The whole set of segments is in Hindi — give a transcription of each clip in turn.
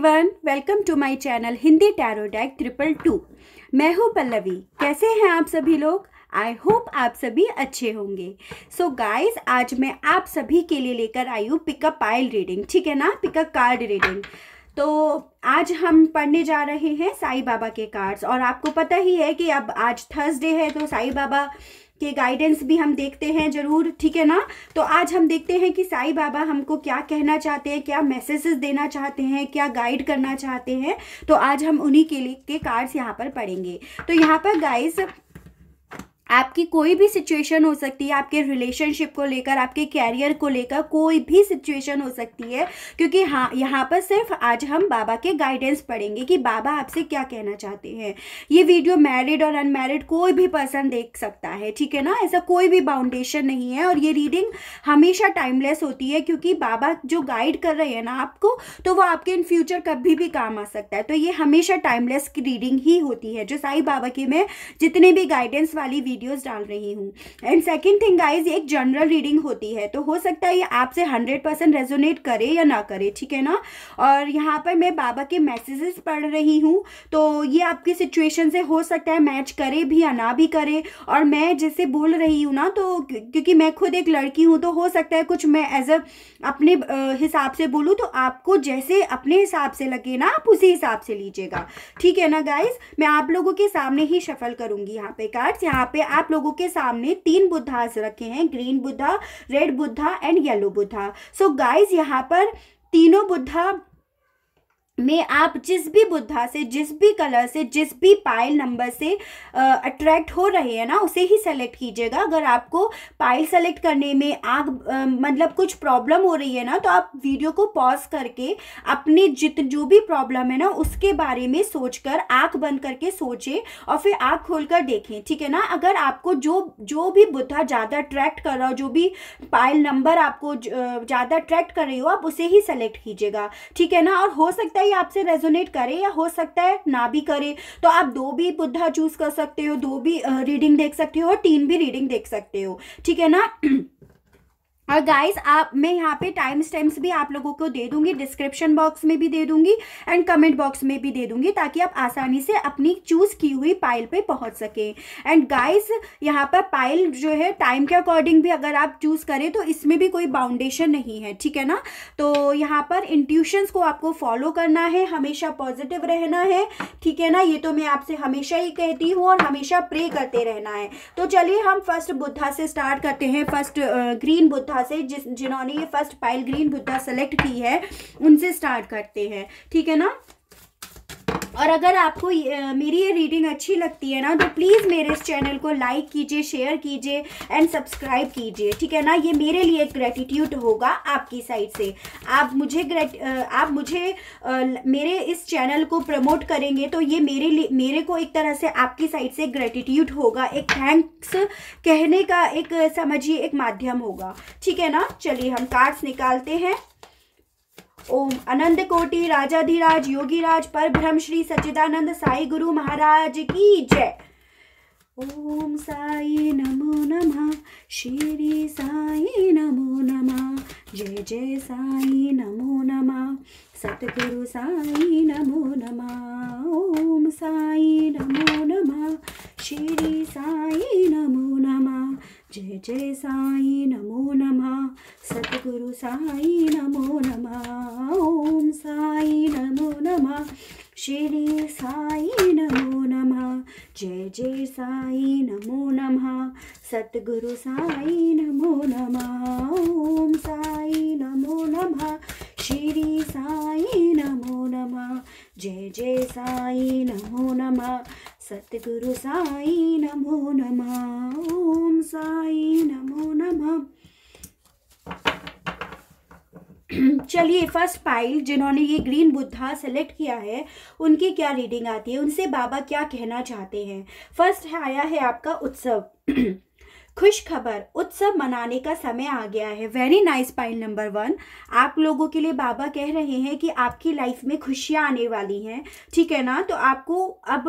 everyone welcome to my channel Hindi tarot deck triple two मैं हूं पल्लवी कैसे हैं आप सभी लोग आई होप आप सभी अच्छे होंगे सो so गाइस आज मैं आप सभी के लिए लेकर आई हूँ पिकअप पाइल रीडिंग ठीक है ना पिकअप कार्ड रीडिंग तो आज हम पढ़ने जा रहे हैं साई बाबा के कार्ड्स और आपको पता ही है कि अब आज थर्सडे है तो साई बाबा के गाइडेंस भी हम देखते हैं जरूर ठीक है ना तो आज हम देखते हैं कि साई बाबा हमको क्या कहना चाहते हैं क्या मैसेजेस देना चाहते हैं क्या गाइड करना चाहते हैं तो आज हम उन्हीं के लिए के कार्ड्स यहाँ पर पढ़ेंगे तो यहाँ पर गाइस आपकी कोई भी सिचुएशन हो सकती है आपके रिलेशनशिप को लेकर आपके कैरियर को लेकर कोई भी सिचुएशन हो सकती है क्योंकि हाँ यहाँ पर सिर्फ आज हम बाबा के गाइडेंस पढ़ेंगे कि बाबा आपसे क्या कहना चाहते हैं ये वीडियो मैरिड और अनमैरिड कोई भी पर्सन देख सकता है ठीक है ना ऐसा कोई भी बाउंडेशन नहीं है और ये रीडिंग हमेशा टाइमलेस होती है क्योंकि बाबा जो गाइड कर रहे हैं ना आपको तो वो आपके इन फ्यूचर कभी भी काम आ सकता है तो ये हमेशा टाइमलेस रीडिंग ही होती है जो साई बाबा की मैं जितने भी गाइडेंस वाली वीडियो वीडियोस डाल रही हूँ एंड सेकंड थिंग गाइज एक जनरल रीडिंग होती है तो हो सकता है ये आपसे हंड्रेड परसेंट रेजोनेट करे या ना करे ठीक है ना और यहाँ पर मैं बाबा के मैसेजेस पढ़ रही हूँ तो ये आपकी सिचुएशन से हो सकता है मैच करे भी या ना भी करे और मैं जैसे बोल रही हूँ ना तो क्योंकि मैं खुद एक लड़की हूँ तो हो सकता है कुछ मैं एज अ अपने हिसाब से बोलूँ तो आपको जैसे अपने हिसाब से लगे ना आप उसी हिसाब से लीजिएगा ठीक है ना गाइज मैं आप लोगों के सामने ही शफल करूँगी यहाँ पे कार्ड्स यहाँ पे आप लोगों के सामने तीन बुद्धास रखे हैं green Buddha red Buddha and yellow Buddha so guys यहाँ पर तीनों बुद्धा में आप जिस भी बुद्धा से जिस भी कलर से जिस भी पाइल नंबर से अट्रैक्ट हो रहे हैं ना उसे ही सेलेक्ट कीजिएगा अगर आपको पाइल सेलेक्ट करने में आग आ, मतलब कुछ प्रॉब्लम हो रही है ना तो आप वीडियो को पॉज करके अपने जित जो भी प्रॉब्लम है ना उसके बारे में सोचकर आंख बंद करके सोचें और फिर आंख खोलकर देखें ठीक है ना अगर आपको जो जो भी बुद्धा ज़्यादा अट्रैक्ट कर रहा हो जो भी पाइल नंबर आपको ज़्यादा अट्रैक्ट कर रही हो आप उसे ही सेलेक्ट कीजिएगा ठीक है ना और हो सकता है ही आपसे रेजोनेट करे या हो सकता है ना भी करे तो आप दो भी बुद्धा चूज कर सकते हो दो भी रीडिंग देख सकते हो और तीन भी रीडिंग देख सकते हो ठीक है ना और गाइस आप मैं यहाँ पे टाइम स्टेम्स भी आप लोगों को दे दूंगी डिस्क्रिप्शन बॉक्स में भी दे दूंगी एंड कमेंट बॉक्स में भी दे दूंगी ताकि आप आसानी से अपनी चूज की हुई पाइल पे पहुंच सकें एंड गाइस यहाँ पर पाइल जो है टाइम के अकॉर्डिंग भी अगर आप चूज करें तो इसमें भी कोई बाउंडेशन नहीं है ठीक है ना तो यहाँ पर इंट्यूशंस को आपको फॉलो करना है हमेशा पॉजिटिव रहना है ठीक है ना ये तो मैं आपसे हमेशा ही कहती हूँ और हमेशा प्रे करते रहना है तो चलिए हम फर्स्ट बुद्धा से स्टार्ट करते हैं फर्स्ट ग्रीन बुद्धा यहाँ से जिस जिन्होंने ये first pile green Buddha select की है उनसे स्टार्ट करते हैं ठीक है ना और अगर आपको मेरी ये रीडिंग अच्छी लगती है ना तो प्लीज़ मेरे इस चैनल को लाइक कीजिए शेयर कीजिए एंड सब्सक्राइब कीजिए ठीक है ना ये मेरे लिए ग्रेटिट्यूड होगा आपकी साइड से आप मुझे ग्रेट आप मुझे मेरे इस चैनल को प्रमोट करेंगे तो ये मेरे लिए मेरे को एक तरह से आपकी साइड से ग्रेटिट्यूड होगा एक थैंक्स कहने का एक समझिए एक माध्यम होगा ठीक है ना चलिए हम कार्ड्स निकालते हैं ओम अनंत कोटि राजाधिराज राज पर ब्रह्म श्री सच्चिदानंद साई गुरु महाराज की जय ओम साई नमो नमः श्री साई नमो नमः जय जय साई नमो नमः सतगुरु साई नमो नमः ओम साई नमो नमः श्री साई नमो नमः जय जय साई नमो गुरु साई नमो नमः ओम साई नमो नमः श्री साई नमो नमः जय जय साई नमो नमः सतगुरु साई नमो नमः ओम साई नमो नमः श्री साई नमो नमः जय जय साई नमो नमः सतगुरु साई नमो नमः ओम साई नमो नमः चलिए फर्स्ट पाइल जिन्होंने ये ग्रीन बुद्धा सेलेक्ट किया है उनकी क्या रीडिंग आती है उनसे बाबा क्या कहना चाहते हैं फर्स्ट है आया है आपका उत्सव खुशखबर उत्सव मनाने का समय आ गया है very nice point number one आप लोगों के लिए बाबा कह रहे हैं कि आपकी लाइफ में खुशियाँ आने वाली हैं ठीक है ना तो आपको अब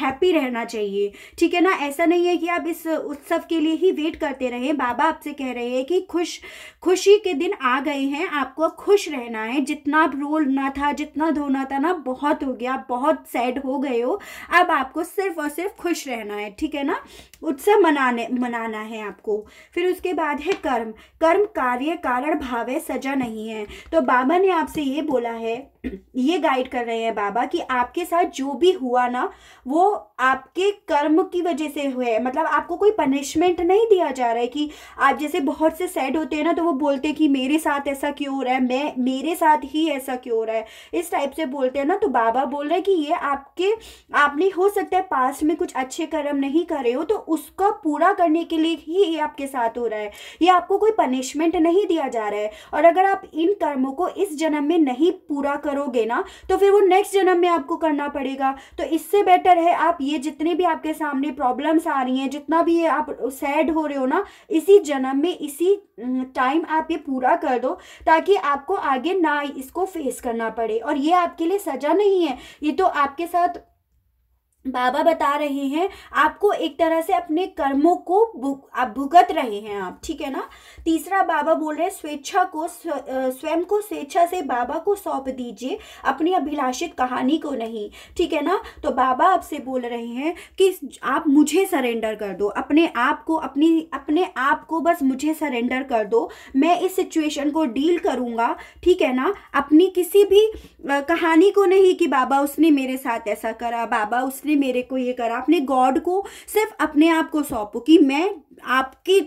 हैप्पी रहना चाहिए ठीक है ना ऐसा नहीं है कि आप इस उत्सव के लिए ही वेट करते रहे बाबा आपसे कह रहे हैं कि खुश खुशी के दिन आ गए हैं आपको खुश रहना है जितना रोलना था जितना धोना था ना बहुत हो गया बहुत सैड हो गए हो अब आपको सिर्फ और सिर्फ खुश रहना है ठीक है ना उत्सव मनाने मनाना है आपको फिर उसके बाद है कर्म कर्म कार्य कारण भावे सजा नहीं है तो बाबा ने आपसे ये बोला है ये गाइड कर रहे हैं बाबा कि आपके साथ जो भी हुआ ना वो आपके कर्म की वजह से हुए मतलब आपको कोई पनिशमेंट नहीं दिया जा रहा है कि आप जैसे बहुत से सैड होते हैं ना तो वो बोलते हैं कि मेरे साथ ऐसा क्यों हो रहा है मैं मेरे साथ ही ऐसा क्यों हो रहा है इस टाइप से बोलते हैं ना तो बाबा बोल रहे हैं कि ये आपके आपने हो सकता है पास्ट में कुछ अच्छे कर्म नहीं करे हो तो उसका पूरा करने के लिए ही ये आपके साथ हो रहा है ये आपको कोई पनिशमेंट नहीं दिया जा रहा है और अगर आप इन कर्मों को इस जन्म में नहीं पूरा करोगे ना तो फिर वो नेक्स्ट जन्म में आपको करना पड़ेगा तो इससे बेटर है आप ये जितने भी आपके सामने प्रॉब्लम्स आ रही हैं जितना भी ये आप सैड हो रहे हो ना इसी जन्म में इसी टाइम आप ये पूरा कर दो ताकि आपको आगे ना इसको फेस करना पड़े और ये आपके लिए सजा नहीं है ये तो आपके साथ बाबा बता रहे हैं आपको एक तरह से अपने कर्मों को आप भुगत रहे हैं आप ठीक है ना तीसरा बाबा बोल रहे हैं स्वेच्छा को स्वयं को स्वेच्छा से बाबा को सौंप दीजिए अपनी अभिलाषित कहानी को नहीं ठीक है ना तो बाबा आपसे बोल रहे हैं कि आप मुझे सरेंडर कर दो अपने आप को अपनी अपने आप को बस मुझे सरेंडर कर दो मैं इस सिचुएशन को डील करूँगा ठीक है ना अपनी किसी भी कहानी को नहीं कि बाबा उसने मेरे साथ ऐसा करा बाबा उसने आपने मेरे को ये करा आपने गॉड को सिर्फ अपने आप को सौंपो कि मैं आपके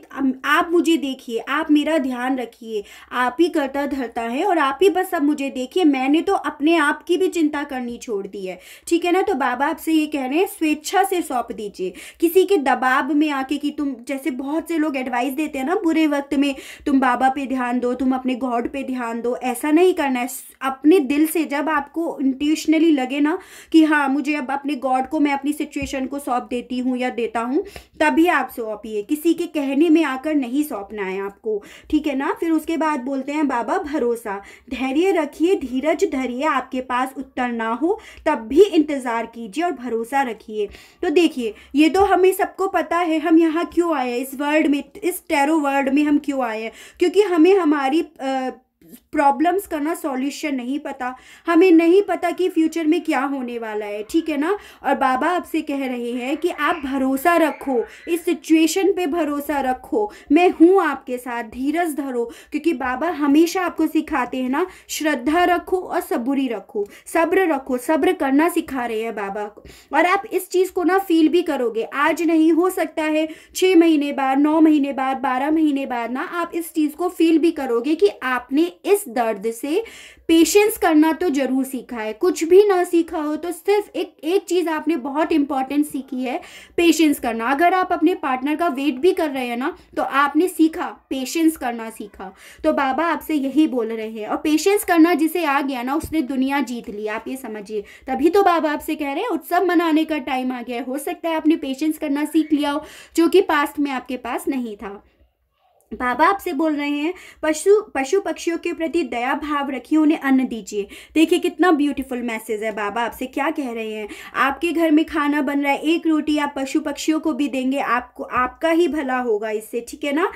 आप मुझे देखिए आप मेरा ध्यान रखिए आप ही करता धरता है और आप ही बस सब मुझे देखिए मैंने तो अपने आप की भी चिंता करनी छोड़ दी है ठीक है ना तो बाबा आपसे ये कह रहे हैं स्वेच्छा से सौंप दीजिए किसी के दबाव में आके कि तुम जैसे बहुत से लोग एडवाइस देते हैं ना बुरे वक्त में तुम बाबा पे ध्यान दो तुम अपने गॉड पर ध्यान दो ऐसा नहीं करना है अपने दिल से जब आपको इंट्यूशनली लगे ना कि हाँ मुझे अब अपने गॉड को मैं अपनी सिचुएशन को सौंप देती हूँ या देता हूँ तभी आप सौंपिए किसी के कहने में आकर नहीं सौंपना है आपको ठीक है ना फिर उसके बाद बोलते हैं बाबा भरोसा धैर्य रखिए धीरज धरिए आपके पास उत्तर ना हो तब भी इंतज़ार कीजिए और भरोसा रखिए तो देखिए ये तो हमें सबको पता है हम यहाँ क्यों आए इस वर्ल्ड में इस टेरो वर्ल्ड में हम क्यों आए हैं क्योंकि हमें हमारी आ, प्रॉब्लम्स का ना सॉल्यूशन नहीं पता हमें नहीं पता कि फ्यूचर में क्या होने वाला है ठीक है ना और बाबा आपसे कह रहे हैं कि आप भरोसा रखो इस सिचुएशन पे भरोसा रखो मैं हूँ आपके साथ धीरज धरो क्योंकि बाबा हमेशा आपको सिखाते हैं ना श्रद्धा रखो और सबूरी रखो सब्र रखो सब्र करना सिखा रहे हैं बाबा को और आप इस चीज़ को ना फील भी करोगे आज नहीं हो सकता है छः महीने बाद नौ महीने बाद बारह महीने बाद ना आप इस चीज़ को फील भी करोगे कि आपने इस दर्द से पेशेंस करना तो ज़रूर सीखा है कुछ भी ना सीखा हो तो सिर्फ एक एक चीज़ आपने बहुत इंपॉर्टेंट सीखी है पेशेंस करना अगर आप अपने पार्टनर का वेट भी कर रहे हैं ना तो आपने सीखा पेशेंस करना सीखा तो बाबा आपसे यही बोल रहे हैं और पेशेंस करना जिसे आ गया ना उसने दुनिया जीत ली आप ये समझिए तभी तो बाबा आपसे कह रहे हैं उत्सव मनाने का टाइम आ गया है हो सकता है आपने पेशेंस करना सीख लिया हो जो कि पास्ट में आपके पास नहीं था बाबा आपसे बोल रहे हैं पशु पशु पक्षियों के प्रति दया भाव रखिए उन्हें अन्न दीजिए देखिए कितना ब्यूटीफुल मैसेज है बाबा आपसे क्या कह रहे हैं आपके घर में खाना बन रहा है एक रोटी आप पशु पक्षियों को भी देंगे आपको आपका ही भला होगा इससे ठीक है ना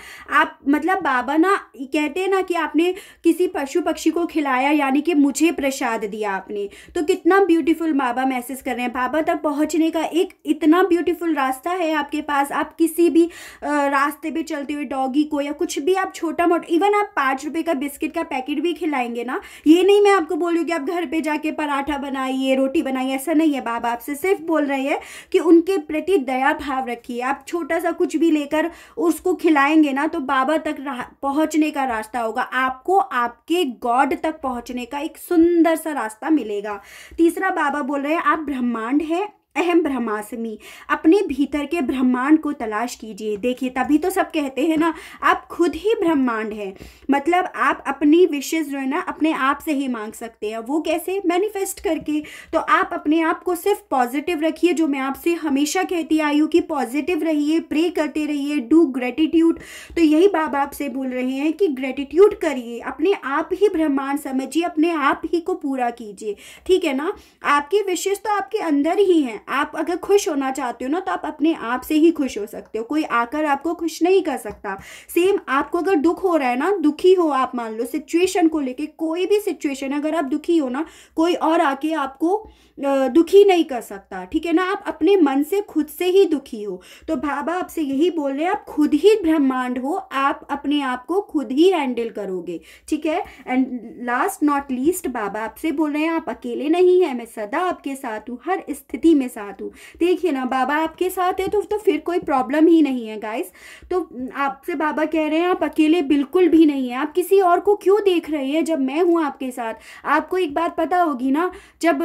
आप मतलब बाबा ना कहते हैं ना कि आपने किसी पशु पक्षी को खिलाया यानी कि मुझे प्रसाद दिया आपने तो कितना ब्यूटीफुल बाबा मैसेज कर रहे हैं बाबा तक पहुँचने का एक इतना ब्यूटीफुल रास्ता है आपके पास आप किसी भी रास्ते पर चलते हुए डॉगी को या कुछ भी आप छोटा मोटा इवन आप पाँच रुपए का बिस्किट का पैकेट भी खिलाएंगे ना ये नहीं मैं आपको बोल रही कि आप घर पे जाके पराठा बनाइए रोटी बनाइए ऐसा नहीं है बाबा आपसे सिर्फ बोल रहे हैं कि उनके प्रति दया भाव रखिए आप छोटा सा कुछ भी लेकर उसको खिलाएंगे ना तो बाबा तक पहुँचने का रास्ता होगा आपको आपके गॉड तक पहुँचने का एक सुंदर सा रास्ता मिलेगा तीसरा बाबा बोल रहे हैं आप ब्रह्मांड है अहम ब्रह्मास्मि अपने भीतर के ब्रह्मांड को तलाश कीजिए देखिए तभी तो सब कहते हैं ना आप खुद ही ब्रह्मांड हैं मतलब आप अपनी विशेष जो है ना अपने आप से ही मांग सकते हैं वो कैसे मैनिफेस्ट करके तो आप अपने आप को सिर्फ पॉजिटिव रखिए जो मैं आपसे हमेशा कहती आई हूँ कि पॉजिटिव रहिए प्रे करते रहिए डू ग्रेटिट्यूड तो यही बाबा आपसे बोल रहे हैं कि ग्रेटिट्यूड करिए अपने आप ही ब्रह्मांड समझिए अपने आप ही को पूरा कीजिए ठीक है ना आपकी विशेष तो आपके अंदर ही हैं आप अगर खुश होना चाहते हो ना तो आप अपने आप से ही खुश हो सकते हो कोई आकर आपको खुश नहीं कर सकता सेम आपको अगर दुख हो रहा है ना दुखी हो आप मान लो सिचुएशन को लेके कोई भी सिचुएशन अगर आप दुखी हो ना कोई और आके आपको दुखी नहीं कर सकता ठीक है ना आप अपने मन से खुद से ही दुखी हो तो बाबा आपसे यही बोल रहे हैं आप खुद ही ब्रह्मांड हो आप अपने आप को खुद ही हैंडल करोगे ठीक है एंड लास्ट नॉट लीस्ट बाबा आपसे बोल रहे हैं आप अकेले नहीं हैं मैं सदा आपके साथ हूँ हर स्थिति में साथ हूँ देखिए ना बाबा आपके साथ है तो, तो फिर कोई प्रॉब्लम ही नहीं है गाइस तो आपसे बाबा कह रहे हैं आप अकेले बिल्कुल भी नहीं हैं आप किसी और को क्यों देख रहे हैं जब मैं हूँ आपके साथ आपको एक बात पता होगी ना जब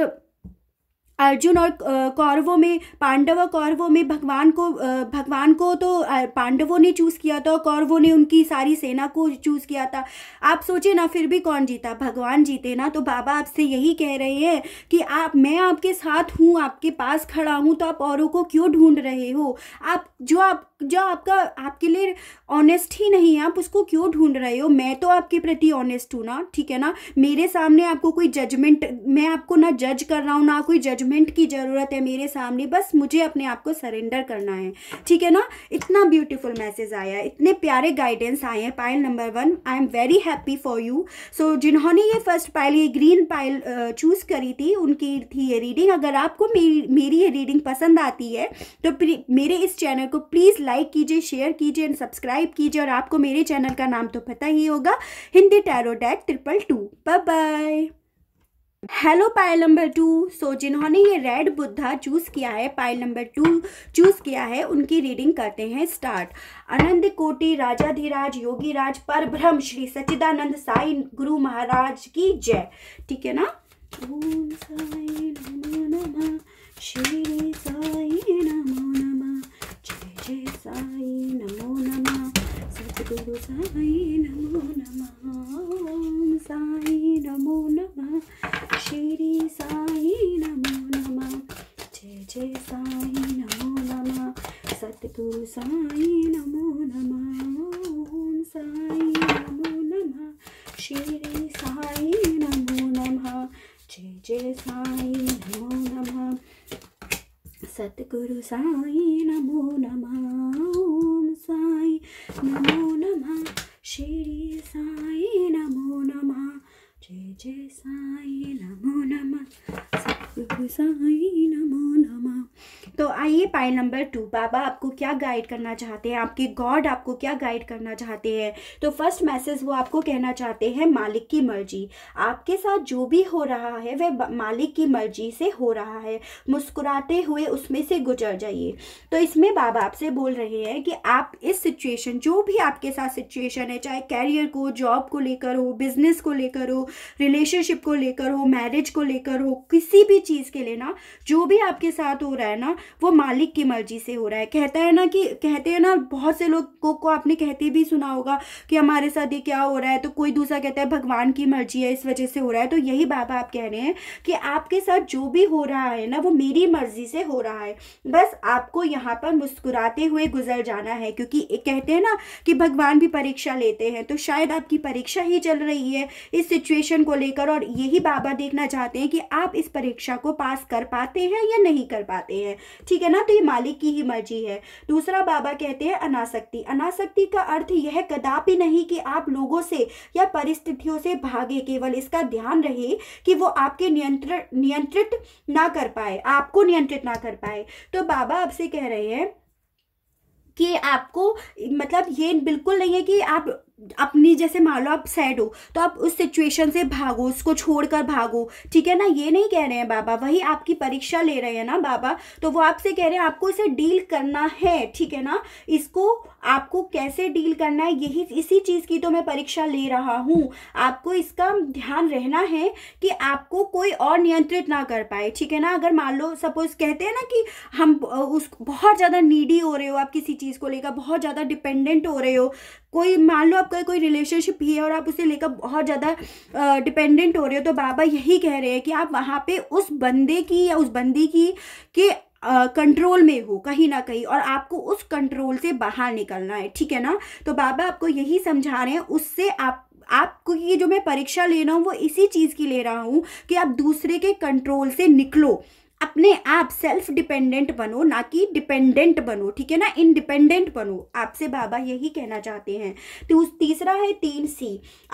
अर्जुन और कौरवों में पांडव और कौरवों में भगवान को भगवान को तो पांडवों ने चूज़ किया था और कौरवों ने उनकी सारी सेना को चूज़ किया था आप सोचे ना फिर भी कौन जीता भगवान जीते ना तो बाबा आपसे यही कह रहे हैं कि आप मैं आपके साथ हूँ आपके पास खड़ा हूँ तो आप औरों को क्यों ढूंढ रहे हो आप जो आप जो आपका आपके लिए ऑनेस्ट ही नहीं है आप उसको क्यों ढूंढ रहे हो मैं तो आपके प्रति ऑनेस्ट हूँ ना ठीक है ना मेरे सामने आपको कोई जजमेंट मैं आपको ना जज कर रहा हूँ ना कोई जजमेंट जजमेंट की ज़रूरत है मेरे सामने बस मुझे अपने आप को सरेंडर करना है ठीक है ना इतना ब्यूटीफुल मैसेज आया इतने प्यारे गाइडेंस आए हैं pile number one I am very happy for you so जिन्होंने ये फर्स्ट पाइल ये ग्रीन पाइल चूज़ करी थी उनकी थी ये रीडिंग अगर आपको मेरी मेरी ये रीडिंग पसंद आती है तो मेरे इस चैनल को प्लीज़ लाइक कीजिए शेयर कीजिए एंड सब्सक्राइब कीजिए और आपको मेरे चैनल का नाम तो पता ही होगा Hindi tarot triple two bye hello pile number two so जिन्होंने ये रेड बुद्धा चूज किया है पायल नंबर टू चूज किया है उनकी रीडिंग करते हैं स्टार्ट अनंत कोटि राजाधिराज योगी राज पर ब्रह्म श्री सचिदानंद साई गुरु महाराज की जय ठीक है ना ओम साई नमो नमः श्री साई नमो नमः जय जय साई नमो नमः గురు సాయి నమో నమ ఓం సాయి నమో నమ శ్రీ సాయి నమో నమ జయ జయ సాయి నమో నమ సద్గురు సాయి నమో నమ ఓం సాయి నమో నమ శ్రీ సాయి నమో నమ జయ జయ సాయి నమో నమ सतगुरु साई नमो नमः साई नमो नमः श्री साई नमो नमः जय जय साई नमो नमः सतगुरु साई नमो नमः तो आइए पाइल नंबर टू बाबा आपको क्या गाइड करना चाहते हैं आपके गॉड आपको क्या गाइड करना चाहते हैं तो फर्स्ट मैसेज वो आपको कहना चाहते हैं मालिक की मर्जी आपके साथ जो भी हो रहा है वह मालिक की मर्जी से हो रहा है मुस्कुराते हुए उसमें से गुजर जाइए तो इसमें बाबा आपसे बोल रहे हैं कि आप इस सिचुएशन जो भी आपके साथ सिचुएशन है चाहे कैरियर को जॉब को लेकर हो बिजनेस को लेकर हो रिलेशनशिप को लेकर हो मैरिज को लेकर हो किसी भी चीज़ के लिए ना जो भी आपके साथ हो रहा है ना वो मालिक की मर्जी से हो रहा है कहता है ना कि कहते हैं ना बहुत से लोगों को आपने कहते भी सुना होगा कि हमारे साथ ये क्या हो रहा है तो कोई दूसरा कहता है भगवान की मर्जी है इस वजह से हो रहा है तो यही बाबा आप कह रहे हैं कि आपके साथ जो भी हो रहा है ना वो मेरी मर्जी से हो रहा है बस आपको यहाँ पर मुस्कुराते हुए गुजर जाना है क्योंकि कहते हैं ना कि भगवान भी परीक्षा लेते हैं तो शायद आपकी परीक्षा ही चल रही है इस सिचुएशन को लेकर और यही बाबा देखना चाहते हैं कि आप इस परीक्षा को पास कर पाते हैं या नहीं कर पाते हैं ठीक है ना तो ये मालिक की ही मर्जी है दूसरा बाबा कहते हैं अनासक्ति अनासक्ति का अर्थ यह कदापि नहीं कि आप लोगों से या परिस्थितियों से भागे केवल इसका ध्यान रहे कि वो आपके नियंत्रण नियंत्रित ना कर पाए आपको नियंत्रित ना कर पाए तो बाबा आपसे कह रहे हैं कि आपको मतलब ये बिल्कुल नहीं है कि आप अपनी जैसे मान लो आप सैड हो तो आप उस सिचुएशन से भागो उसको छोड़कर भागो ठीक है ना ये नहीं कह रहे हैं बाबा वही आपकी परीक्षा ले रहे हैं ना बाबा तो वो आपसे कह रहे हैं आपको इसे डील करना है ठीक है ना इसको आपको कैसे डील करना है यही इसी चीज़ की तो मैं परीक्षा ले रहा हूँ आपको इसका ध्यान रहना है कि आपको कोई और नियंत्रित ना कर पाए ठीक है ना अगर मान लो सपोज कहते हैं ना कि हम उस बहुत ज़्यादा नीडी हो रहे हो आप किसी चीज़ को लेकर बहुत ज़्यादा डिपेंडेंट हो रहे हो कोई मान लो आप आपका कोई रिलेशनशिप भी है और आप उसे लेकर बहुत ज़्यादा डिपेंडेंट हो रहे हो तो बाबा यही कह रहे हैं कि आप वहाँ पे उस बंदे की या उस बंदी की के कंट्रोल uh, में हो कहीं ना कहीं और आपको उस कंट्रोल से बाहर निकलना है ठीक है ना तो बाबा आपको यही समझा रहे हैं उससे आप आपको ये जो मैं परीक्षा ले रहा हूँ वो इसी चीज़ की ले रहा हूँ कि आप दूसरे के कंट्रोल से निकलो अपने आप सेल्फ डिपेंडेंट बनो ना कि डिपेंडेंट बनो ठीक है ना इनडिपेंडेंट बनो आपसे बाबा यही कहना चाहते हैं तो तीसरा है तीन सी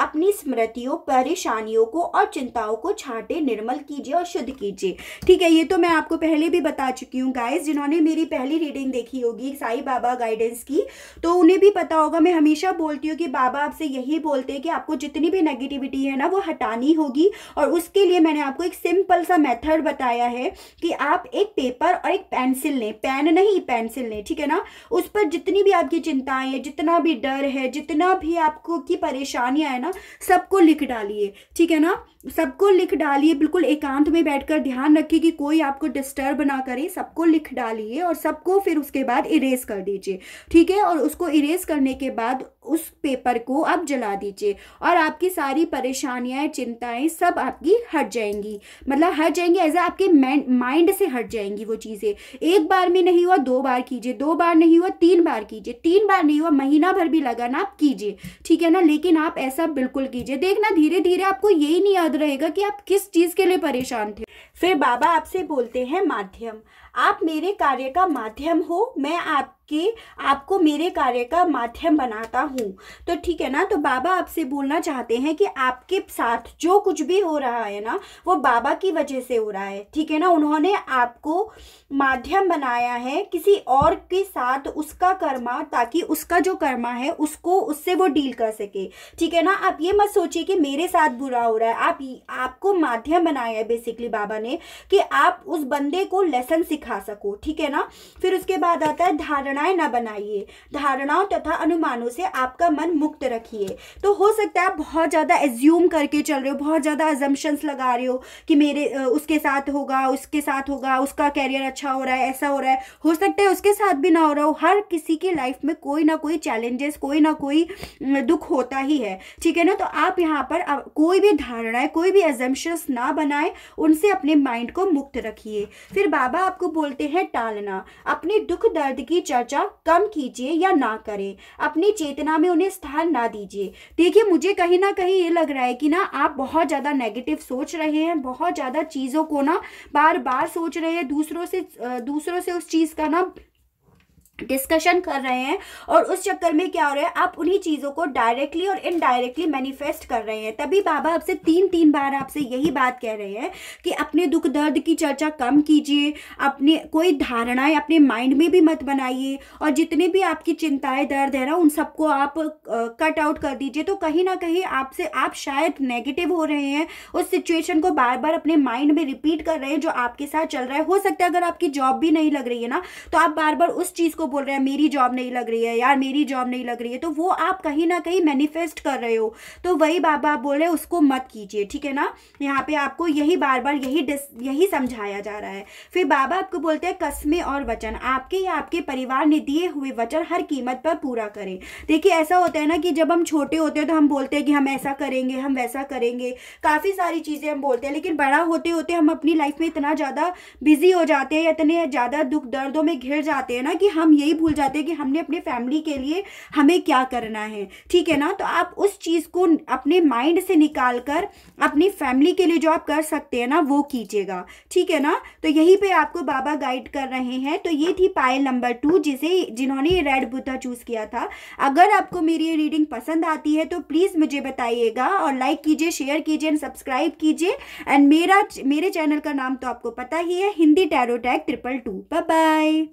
अपनी स्मृतियों परेशानियों को और चिंताओं को छांटे निर्मल कीजिए और शुद्ध कीजिए ठीक है ये तो मैं आपको पहले भी बता चुकी हूँ गाइज जिन्होंने मेरी पहली रीडिंग देखी होगी साई बाबा गाइडेंस की तो उन्हें भी पता होगा मैं हमेशा बोलती हूँ कि बाबा आपसे यही बोलते हैं कि आपको जितनी भी नेगेटिविटी है ना वो हटानी होगी और उसके लिए मैंने आपको एक सिंपल सा मेथड बताया है कि आप एक पेपर और एक पेंसिल लें पेन नहीं पेंसिल लें ठीक है ना उस पर जितनी भी आपकी चिंताएं है जितना भी डर है जितना भी आपको की परेशानियां है ना सबको लिख डालिए ठीक है ना सबको लिख डालिए बिल्कुल एकांत में बैठकर ध्यान रखिए कि कोई आपको डिस्टर्ब ना करे सबको लिख डालिए और सबको फिर उसके बाद इरेज कर दीजिए ठीक है और उसको इरेज करने के बाद उस पेपर को आप जला दीजिए और आपकी सारी परेशानियाँ चिंताएं सब आपकी हट जाएंगी मतलब हट जाएंगी ऐसा आपके माइंड से हट जाएंगी वो चीज़ें एक बार में नहीं हुआ दो बार कीजिए दो बार नहीं हुआ तीन बार कीजिए तीन बार नहीं हुआ महीना भर भी लगाना आप कीजिए ठीक है ना लेकिन आप ऐसा बिल्कुल कीजिए देखना धीरे धीरे आपको यही नहीं याद रहेगा कि आप किस चीज़ के लिए परेशान थे फिर बाबा आपसे बोलते हैं माध्यम आप मेरे कार्य का माध्यम हो मैं आप के आपको मेरे कार्य का माध्यम बनाता हूँ तो ठीक है ना तो बाबा आपसे बोलना चाहते हैं कि आपके साथ जो कुछ भी हो रहा है ना वो बाबा की वजह से हो रहा है ठीक है ना उन्होंने आपको माध्यम बनाया है किसी और के साथ उसका कर्मा ताकि उसका जो कर्मा है उसको उससे वो डील कर सके ठीक है ना आप ये मत सोचिए कि मेरे साथ बुरा हो रहा है आप आपको माध्यम बनाया है बेसिकली बाबा ने कि आप उस बंदे को लेसन सिखा सको ठीक है ना फिर उसके बाद आता है धारणा धारणाएं ना बनाइए धारणाओं तथा अनुमानों से आपका मन मुक्त रखिए तो हो सकता है आप बहुत ज़्यादा एज्यूम करके चल रहे हो बहुत ज़्यादा एजम्पन्स लगा रहे हो कि मेरे उसके साथ होगा उसके साथ होगा उसका कैरियर अच्छा हो रहा है ऐसा हो रहा है हो सकता है उसके साथ भी ना हो रहा हो हर किसी के लाइफ में कोई ना कोई चैलेंजेस कोई ना कोई दुख होता ही है ठीक है ना तो आप यहाँ पर कोई भी धारणाएं कोई भी एजम्पन्स ना बनाए उनसे अपने माइंड को मुक्त रखिए फिर बाबा आपको बोलते हैं टालना अपने दुख दर्द की चर्चा चर्चा कम कीजिए या ना करें अपनी चेतना में उन्हें स्थान ना दीजिए देखिए मुझे कहीं ना कहीं ये लग रहा है कि ना आप बहुत ज़्यादा नेगेटिव सोच रहे हैं बहुत ज़्यादा चीज़ों को ना बार बार सोच रहे हैं दूसरों से दूसरों से उस चीज़ का ना डिस्कशन कर रहे हैं और उस चक्कर में क्या हो रहा है आप उन्हीं चीज़ों को डायरेक्टली और इनडायरेक्टली मैनिफेस्ट कर रहे हैं तभी बाबा आपसे तीन तीन बार आपसे यही बात कह रहे हैं कि अपने दुख दर्द की चर्चा कम कीजिए अपने कोई धारणाएं अपने माइंड में भी मत बनाइए और जितने भी आपकी चिंताएं दर्द है ना उन सबको आप कट आउट कर दीजिए तो कहीं ना कहीं आपसे आप शायद नेगेटिव हो रहे हैं उस सिचुएशन को बार बार अपने माइंड में रिपीट कर रहे हैं जो आपके साथ चल रहा है हो सकता है अगर आपकी जॉब भी नहीं लग रही है ना तो आप बार बार उस चीज़ को उसको बोल रहे हैं मेरी जॉब नहीं लग रही है यार मेरी जॉब नहीं लग रही है तो वो आप कहीं ना कहीं मैनिफेस्ट कर रहे हो तो वही बाबा बोल बोले उसको मत कीजिए ठीक है ना यहाँ पे आपको यही बार बार यही यही समझाया जा रहा है फिर बाबा आपको बोलते हैं कस्मे और वचन आपके या आपके परिवार ने दिए हुए वचन हर कीमत पर पूरा करें देखिए ऐसा होता है ना कि जब हम छोटे होते हैं तो हम बोलते हैं कि हम ऐसा करेंगे हम वैसा करेंगे काफ़ी सारी चीज़ें हम बोलते हैं लेकिन बड़ा होते होते हम अपनी लाइफ में इतना ज़्यादा बिजी हो जाते हैं इतने ज़्यादा दुख दर्दों में घिर जाते हैं ना कि हम हम यही भूल जाते हैं कि हमने अपने फैमिली के लिए हमें क्या करना है ठीक है ना तो आप उस चीज़ को अपने माइंड से निकाल कर अपनी फैमिली के लिए जो आप कर सकते हैं ना वो कीजिएगा ठीक है ना तो यही पे आपको बाबा गाइड कर रहे हैं तो ये थी पायल नंबर टू जिसे जिन्होंने रेड बुद्धा चूज़ किया था अगर आपको मेरी ये रीडिंग पसंद आती है तो प्लीज़ मुझे बताइएगा और लाइक कीजिए शेयर कीजिए एंड सब्सक्राइब कीजिए एंड मेरा मेरे चैनल का नाम तो आपको पता ही है Hindi tarot tag triple two bye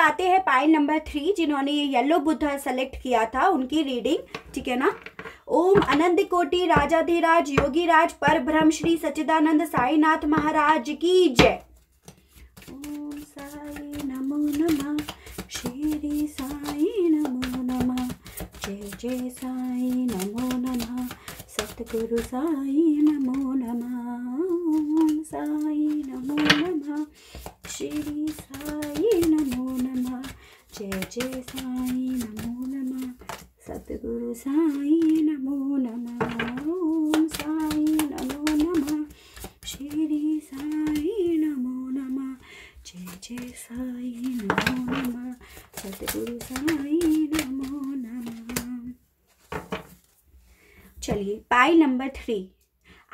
आते हैं पाइल नंबर थ्री जिन्होंने ये येलो बुद्ध सेलेक्ट किया था उनकी रीडिंग ठीक है ना ओम अनंत कोटि राजाधिराज योगी राज पर ब्रह्म श्री सचिदानंद साईनाथ महाराज की जय ओम साई नमो नमः श्री साई नमो नमः जय जय साई नमो नमः सतगुरु साई नमो नमः साई नमो नमः श्री साई नमो नम जय जय साई नमो नम सतगुरु साई नमो नमः ओम साई नमो नमः श्री साई नमो नम जय जय साई नमो नम सतगुरु साई चलिए पाई नंबर थ्री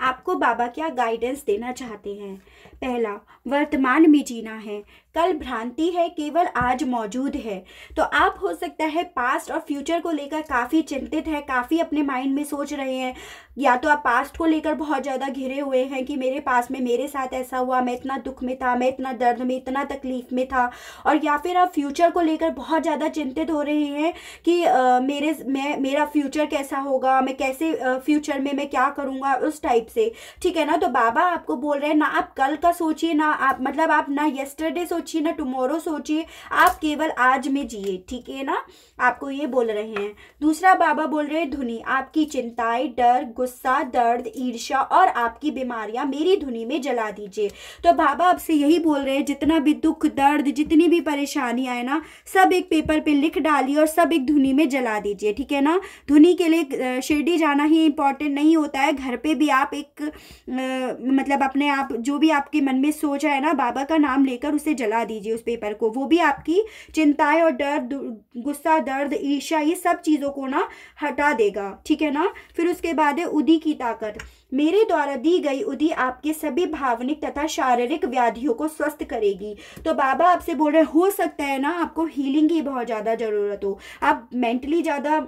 आपको बाबा क्या गाइडेंस देना चाहते हैं पहला वर्तमान में जीना है कल भ्रांति है केवल आज मौजूद है तो आप हो सकता है पास्ट और फ्यूचर को लेकर काफ़ी चिंतित है काफ़ी अपने माइंड में सोच रहे हैं या तो आप पास्ट को लेकर बहुत ज़्यादा घिरे हुए हैं कि मेरे पास में मेरे साथ ऐसा हुआ मैं इतना दुख में था मैं इतना दर्द में इतना तकलीफ में था और या फिर आप फ्यूचर को लेकर बहुत ज़्यादा चिंतित हो रहे हैं कि आ, मेरे मैं मेरा फ्यूचर कैसा होगा मैं कैसे फ्यूचर में मैं क्या करूँगा उस टाइप से ठीक है ना तो बाबा आपको बोल रहे हैं ना आप कल का सोचिए ना आप मतलब आप ना येस्टरडे सोच सोचिए ना टुमोरो सोचिए आप केवल आज में जिए ठीक है ना आपको ये बोल रहे हैं दूसरा बाबा बोल रहे हैं धुनी आपकी चिंताएं डर गुस्सा दर्द ईर्षा और आपकी बीमारियां मेरी धुनी में जला दीजिए तो बाबा आपसे यही बोल रहे हैं जितना भी दुख दर्द जितनी भी परेशानी आए ना सब एक पेपर पे लिख डालिए और सब एक धुनी में जला दीजिए ठीक है ना धुनी के लिए शिरडी जाना ही इंपॉर्टेंट नहीं होता है घर पे भी आप एक मतलब अपने आप जो भी आपके मन में सोच है ना बाबा का नाम लेकर उसे जला जला दीजिए उस पेपर को वो भी आपकी चिंताएं और दर्द गुस्सा दर्द ईर्षा ये सब चीज़ों को ना हटा देगा ठीक है ना फिर उसके बाद है उदी की ताकत मेरे द्वारा दी गई उदी आपके सभी भावनिक तथा शारीरिक व्याधियों को स्वस्थ करेगी तो बाबा आपसे बोल रहे हो सकता है ना आपको हीलिंग की बहुत ज़्यादा ज़रूरत हो आप मेंटली ज़्यादा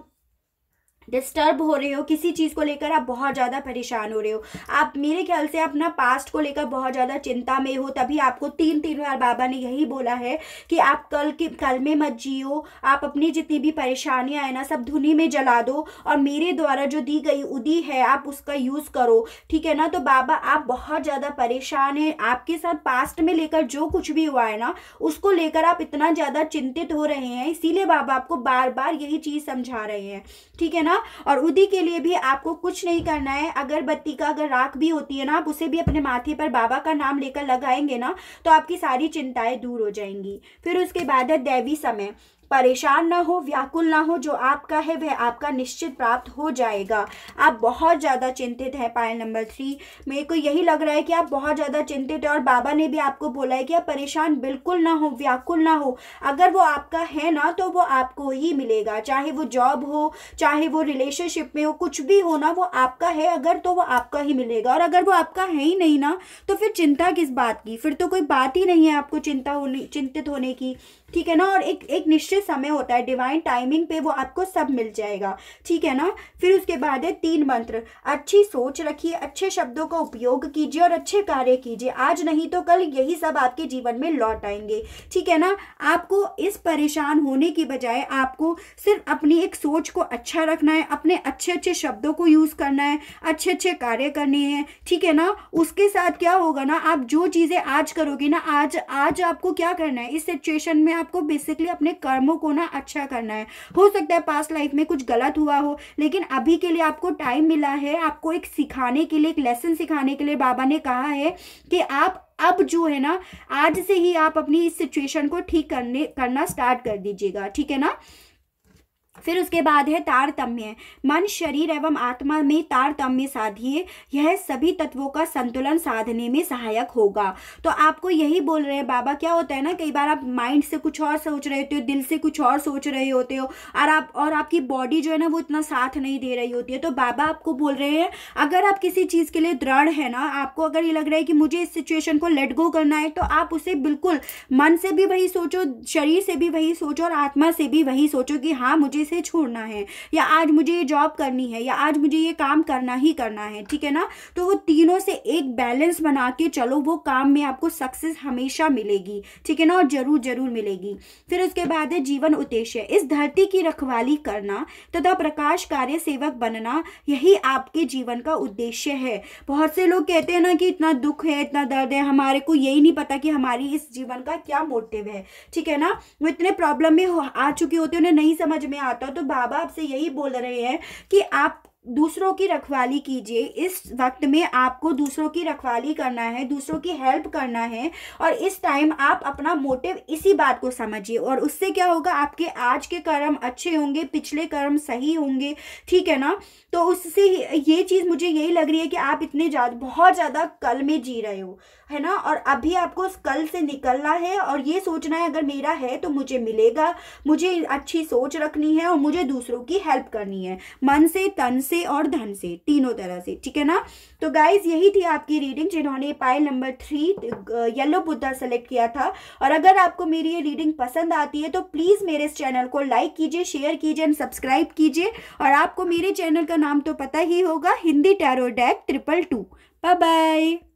डिस्टर्ब हो रहे हो किसी चीज़ को लेकर आप बहुत ज़्यादा परेशान हो रहे हो आप मेरे ख्याल से अपना पास्ट को लेकर बहुत ज़्यादा चिंता में हो तभी आपको तीन तीन बार बाबा ने यही बोला है कि आप कल के कल में मत जियो आप अपनी जितनी भी परेशानियाँ हैं ना सब धुनी में जला दो और मेरे द्वारा जो दी गई उदी है आप उसका यूज़ करो ठीक है ना तो बाबा आप बहुत ज़्यादा परेशान हैं आपके साथ पास्ट में लेकर जो कुछ भी हुआ है ना उसको लेकर आप इतना ज़्यादा चिंतित हो रहे हैं इसीलिए बाबा आपको बार बार यही चीज़ समझा रहे हैं ठीक है ना ना और उदी के लिए भी आपको कुछ नहीं करना है अगरबत्ती का अगर राख भी होती है ना आप उसे भी अपने माथे पर बाबा का नाम लेकर लगाएंगे ना तो आपकी सारी चिंताएं दूर हो जाएंगी फिर उसके बाद है दैवी समय परेशान ना हो व्याकुल ना हो जो आपका है वह आपका निश्चित प्राप्त हो जाएगा आप बहुत ज़्यादा चिंतित हैं पायल नंबर थ्री मेरे को यही लग रहा है कि आप बहुत ज़्यादा चिंतित हैं और बाबा ने भी आपको बोला है कि आप परेशान बिल्कुल ना हो व्याकुल ना हो अगर वो आपका है ना तो वो आपको ही मिलेगा चाहे वो जॉब हो चाहे वो रिलेशनशिप में हो कुछ भी हो ना वो आपका है अगर तो वो आपका ही मिलेगा और अगर वो आपका है ही नहीं ना तो फिर चिंता किस बात की फिर तो कोई बात ही नहीं है आपको चिंता होने चिंतित होने की ठीक है ना और एक एक निश्चित समय होता है डिवाइन टाइमिंग पे वो आपको सब मिल जाएगा ठीक है ना फिर उसके बाद है तीन मंत्र अच्छी सोच रखिए अच्छे शब्दों का उपयोग कीजिए और अच्छे कार्य कीजिए आज नहीं तो कल यही सब आपके जीवन में लौट आएंगे ठीक है ना आपको इस परेशान होने की बजाय आपको सिर्फ अपनी एक सोच को अच्छा रखना है अपने अच्छे अच्छे शब्दों को यूज़ करना है अच्छे अच्छे कार्य करने हैं ठीक है ना उसके साथ क्या होगा ना आप जो चीज़ें आज करोगे ना आज आज आपको क्या करना है इस सिचुएशन में आप आपको बेसिकली अपने कर्मों को ना अच्छा करना है हो सकता है पास्ट लाइफ में कुछ गलत हुआ हो लेकिन अभी के लिए आपको टाइम मिला है आपको एक सिखाने के लिए एक लेसन सिखाने के लिए बाबा ने कहा है कि आप अब जो है ना आज से ही आप अपनी इस सिचुएशन को ठीक करने करना स्टार्ट कर दीजिएगा ठीक है ना फिर उसके बाद है तारतम्य मन शरीर एवं आत्मा में तारतम्य साधिए यह सभी तत्वों का संतुलन साधने में सहायक होगा तो आपको यही बोल रहे हैं बाबा क्या होता है ना कई बार आप माइंड से कुछ और सोच रहे होते हो दिल से कुछ और सोच रहे होते हो और आप और आपकी बॉडी जो है ना वो इतना साथ नहीं दे रही होती है तो बाबा आपको बोल रहे हैं अगर आप किसी चीज़ के लिए दृढ़ है ना आपको अगर ये लग रहा है कि मुझे इस सिचुएशन को लेट गो करना है तो आप उसे बिल्कुल मन से भी वही सोचो शरीर से भी वही सोचो और आत्मा से भी वही सोचो कि हाँ मुझे इसे छोड़ना है या आज मुझे ये जॉब करनी है या आज मुझे ये काम करना ही करना है ठीक है ना तो वो तीनों से एक बैलेंस बना के चलो वो काम में आपको सक्सेस हमेशा मिलेगी ठीक है ना और जरूर जरूर मिलेगी फिर उसके बाद है जीवन उद्देश्य इस धरती की रखवाली करना तथा प्रकाश कार्य सेवक बनना यही आपके जीवन का उद्देश्य है बहुत से लोग कहते हैं ना कि इतना दुख है इतना दर्द है हमारे को यही नहीं पता कि हमारी इस जीवन का क्या मोटिव है ठीक है ना वो इतने प्रॉब्लम में आ चुके होते उन्हें नहीं समझ में आता चाहता हूँ तो बाबा आपसे यही बोल रहे हैं कि आप दूसरों की रखवाली कीजिए इस वक्त में आपको दूसरों की रखवाली करना है दूसरों की हेल्प करना है और इस टाइम आप अपना मोटिव इसी बात को समझिए और उससे क्या होगा आपके आज के कर्म अच्छे होंगे पिछले कर्म सही होंगे ठीक है ना तो उससे ये चीज़ मुझे यही लग रही है कि आप इतने ज़्यादा बहुत ज़्यादा कल में जी रहे हो है ना और अभी आपको कल से निकलना है और ये सोचना है अगर मेरा है तो मुझे मिलेगा मुझे अच्छी सोच रखनी है और मुझे दूसरों की हेल्प करनी है मन से तन से से और धन से तीनों तरह से ठीक है ना तो गाइज यही थी आपकी रीडिंग जिन्होंने pile number three yellow Buddha select किया था और अगर आपको मेरी ये रीडिंग पसंद आती है तो प्लीज़ मेरे इस चैनल को लाइक कीजिए शेयर कीजिए एंड सब्सक्राइब कीजिए और आपको मेरे चैनल का नाम तो पता ही होगा Hindi tarot deck triple two bye